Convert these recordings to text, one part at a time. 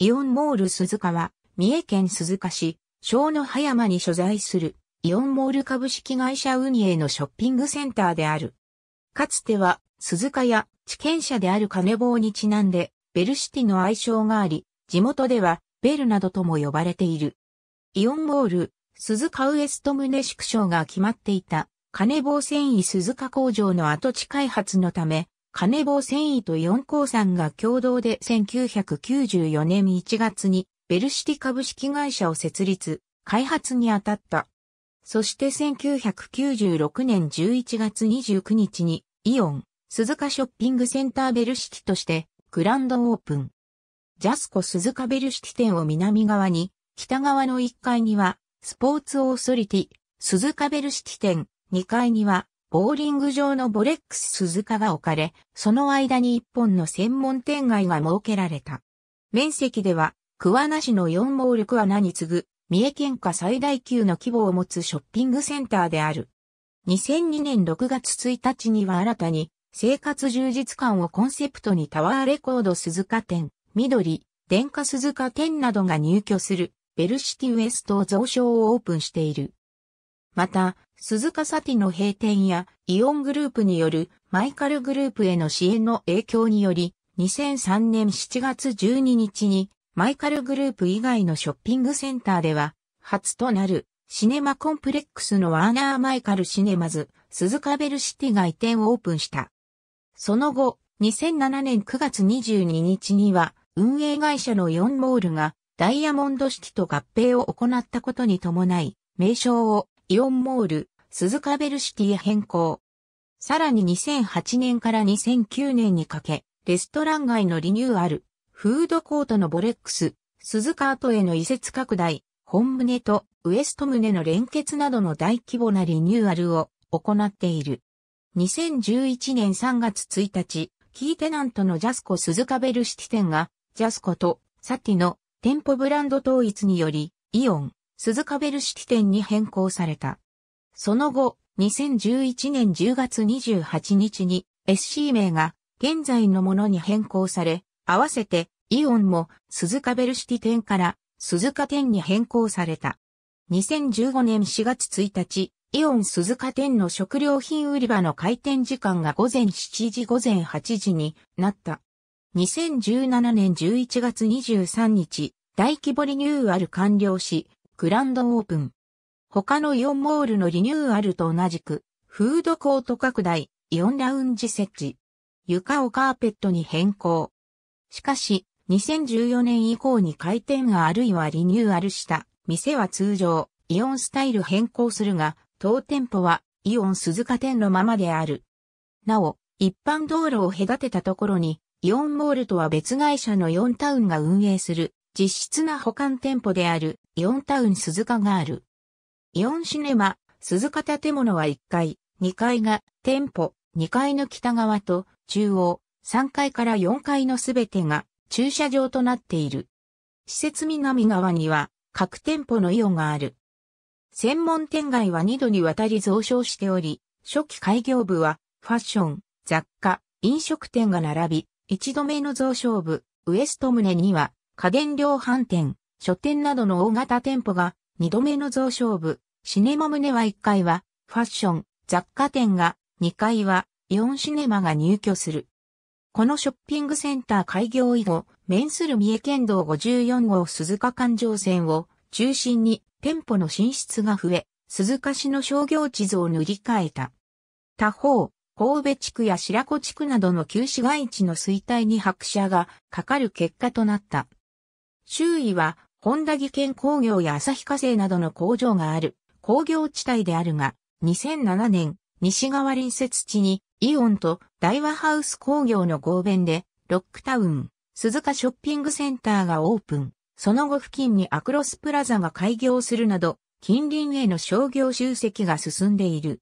イオンモール鈴鹿は、三重県鈴鹿市、小野葉山に所在する、イオンモール株式会社運営のショッピングセンターである。かつては、鈴鹿や地権者である金棒にちなんで、ベルシティの愛称があり、地元では、ベルなどとも呼ばれている。イオンモール、鈴鹿ウエスト胸縮小が決まっていた、金棒繊維鈴鹿工場の跡地開発のため、金棒繊維と四鉱山が共同で1994年1月にベルシティ株式会社を設立、開発に当たった。そして1996年11月29日にイオン、鈴鹿ショッピングセンターベルシティとしてグランドオープン。ジャスコ鈴鹿ベルシティ店を南側に、北側の1階にはスポーツオーソリティ、鈴鹿ベルシティ店、2階にはボーリング場のボレックス鈴鹿が置かれ、その間に一本の専門店街が設けられた。面積では、桑名市の四毛力穴に次ぐ、三重県下最大級の規模を持つショッピングセンターである。2002年6月1日には新たに、生活充実感をコンセプトにタワーレコード鈴鹿店、緑、電化鈴鹿店などが入居する、ベルシティウエストを増床をオープンしている。また、鈴鹿サティの閉店やイオングループによるマイカルグループへの支援の影響により、2003年7月12日にマイカルグループ以外のショッピングセンターでは、初となるシネマコンプレックスのワーナーマイカルシネマズ、鈴鹿ベルシティが移転オープンした。その後、2007年9月22日には、運営会社のイオンモールがダイヤモンドシティと合併を行ったことに伴い、名称をイオンモール鈴鹿ベルシティへ変更。さらに2008年から2009年にかけ、レストラン街のリニューアル、フードコートのボレックス、鈴鹿跡への移設拡大、本棟とウエスト棟の連結などの大規模なリニューアルを行っている。2011年3月1日、キーテナントのジャスコ鈴鹿ベルシティ店が、ジャスコとサティの店舗ブランド統一により、イオン、鈴鹿ベルシティ店に変更された。その後、2011年10月28日に SC 名が現在のものに変更され、合わせてイオンも鈴鹿ベルシティ店から鈴鹿店に変更された。2015年4月1日、イオン鈴鹿店の食料品売り場の開店時間が午前7時午前8時になった。2017年11月23日、大規模リニューアル完了し、グランドオープン。他のイオンモールのリニューアルと同じく、フードコート拡大、イオンラウンジ設置、床をカーペットに変更。しかし、2014年以降に開店あるいはリニューアルした店は通常、イオンスタイル変更するが、当店舗はイオン鈴鹿店のままである。なお、一般道路を隔てたところに、イオンモールとは別会社のイオンタウンが運営する、実質な保管店舗であるイオンタウン鈴鹿がある。イオンシネマ、鈴鹿建物は1階、2階が店舗、2階の北側と中央、3階から4階のすべてが駐車場となっている。施設南側には各店舗のイオンがある。専門店街は2度にわたり増床しており、初期開業部はファッション、雑貨、飲食店が並び、1度目の増床部、ウエスト棟には家電量販店、書店などの大型店舗が2度目の増床部、シネマネは1階は、ファッション、雑貨店が、2階は、イオンシネマが入居する。このショッピングセンター開業以後、面する三重県道54号鈴鹿環状線を中心に店舗の進出が増え、鈴鹿市の商業地図を塗り替えた。他方、神戸地区や白子地区などの旧市街地の衰退に拍車がかかる結果となった。周囲は、本田技研工業や旭化成などの工場がある、工業地帯であるが、2007年、西側隣接地にイオンと大和ハウス工業の合弁で、ロックタウン、鈴鹿ショッピングセンターがオープン。その後付近にアクロスプラザが開業するなど、近隣への商業集積が進んでいる。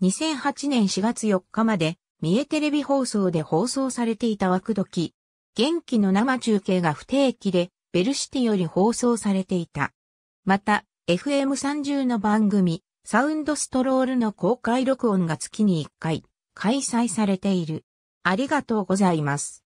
2008年4月4日まで、三重テレビ放送で放送されていた枠時。元気の生中継が不定期で、ベルシティより放送されていた。また、FM30 の番組、サウンドストロールの公開録音が月に1回、開催されている。ありがとうございます。